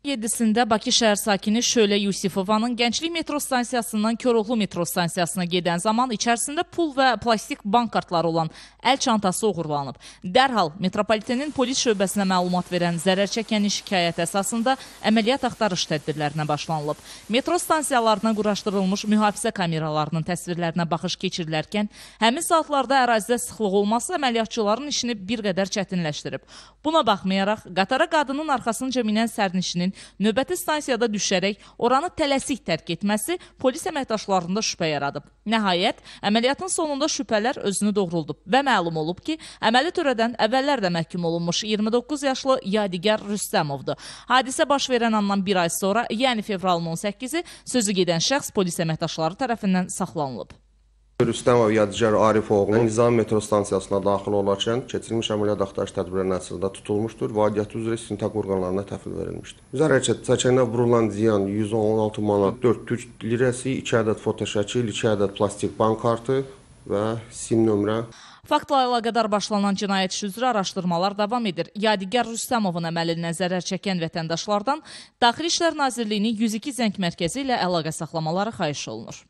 7-sində Bakı şəhər sakini Şölə Yusifovanın Gənclik metro stansiyasından Koroğlu metro stansiyasına gedən zaman içərisində pul və plastik bank kartları olan əl çantası oğurlanıb. Dərhal metropolitenin polis şöbəsinə məlumat verən zərər çəkənin şikayət əsasında əməliyyat axtarış tədbirlərinə başlanılıb. Metro stansiyalarına quraşdırılmış mühafizə kameralarının təsvirlərinə baxış keçirilərkən həmin saatlarda ərazidə sıxlıq olması əməliyyatçıların işini bir qədər çətinləşdirib. Buna baxmayaraq qatara qadının arxasınca minən sərnişinin şəxslərin növbəti stansiyada düşərək oranı tələsik tərk etməsi polis əməkdaşlarında şübhə yaradıb. Nəhayət, əməliyyatın sonunda şübhələr özünü doğruldu və məlum olub ki, əməli törədən əvvəllər də məhkum olunmuş 29 yaşlı Yadigar Rüstəmovdur. Hadisə baş verən andan bir ay sonra, yəni fevralın 18-i sözü gedən şəxs polis əməkdaşları tərəfindən saxlanılıb. Rüstəmov Yadigar Arifoğlu Nizami metro stansiyasına daxil olarkən keçirilmiş əməliyyat axtarış tədbirləri nəticəsində tutulmuşdur. Vədiyyəti üzrə istintaq orqanlarına təhvil verilmişdir. Üzər hərəkət çəkənə vurulan ziyan 116 manat, 4 türk lirəsi, 2 ədəd fotoşəkil, 2 ədəd plastik bank kartı və SIM nömrə. Faktla əlaqədar başlanan cinayət işi üzrə araşdırmalar davam edir. Yadigar Rüstəmovun əməlinə zərər çəkən vətəndaşlardan Daxili İşlər Nazirliyinin 102 zəng mərkəzi ilə əlaqə saxlamaları xahiş olunur.